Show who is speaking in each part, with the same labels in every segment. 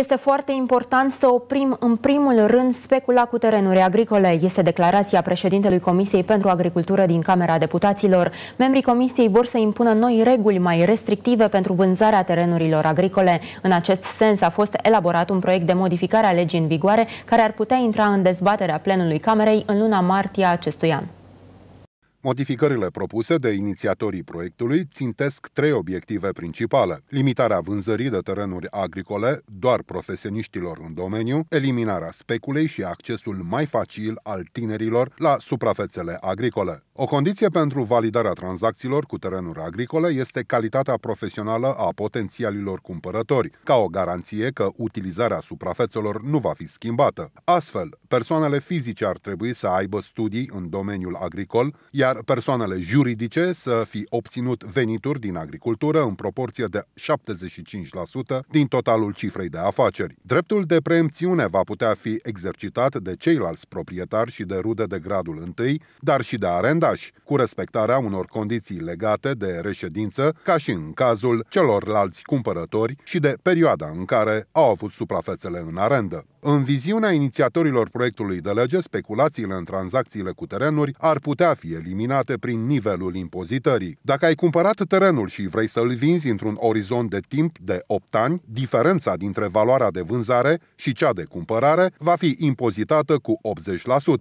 Speaker 1: Este foarte important să oprim în primul rând specula cu terenuri agricole, este declarația președintelui Comisiei pentru Agricultură din Camera Deputaților. Membrii Comisiei vor să impună noi reguli mai restrictive pentru vânzarea terenurilor agricole. În acest sens a fost elaborat un proiect de modificare a legii în vigoare care ar putea intra în dezbaterea plenului Camerei în luna martie a acestui an.
Speaker 2: Modificările propuse de inițiatorii proiectului țintesc trei obiective principale. Limitarea vânzării de terenuri agricole doar profesioniștilor în domeniu, eliminarea speculei și accesul mai facil al tinerilor la suprafețele agricole. O condiție pentru validarea tranzacțiilor cu terenuri agricole este calitatea profesională a potențialilor cumpărători, ca o garanție că utilizarea suprafețelor nu va fi schimbată. Astfel, persoanele fizice ar trebui să aibă studii în domeniul agricol, iar iar persoanele juridice să fi obținut venituri din agricultură în proporție de 75% din totalul cifrei de afaceri. Dreptul de preemțiune va putea fi exercitat de ceilalți proprietari și de rude de gradul 1, dar și de arendași, cu respectarea unor condiții legate de reședință, ca și în cazul celorlalți cumpărători și de perioada în care au avut suprafețele în arendă. În viziunea inițiatorilor proiectului de lege,
Speaker 1: speculațiile
Speaker 2: în tranzacțiile cu terenuri ar putea fi eliminate determinate prin nivelul impozitării. Dacă ai cumpărat terenul și vrei să-l vinzi într-un orizont de timp de 8 ani, diferența dintre valoarea de vânzare și cea de cumpărare va fi impozitată cu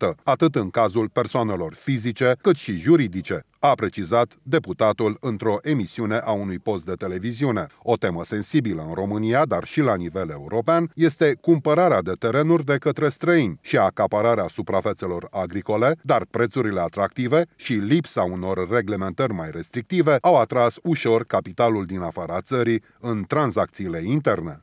Speaker 2: 80%, atât în cazul persoanelor fizice cât și juridice, a precizat deputatul într-o emisiune a unui post de televiziune. O temă sensibilă în România, dar și la nivel european, este cumpărarea de terenuri de către străini și acapararea suprafețelor agricole, dar prețurile atractive și lipsa unor reglementări mai restrictive au atras ușor capitalul din afara țării în tranzacțiile interne.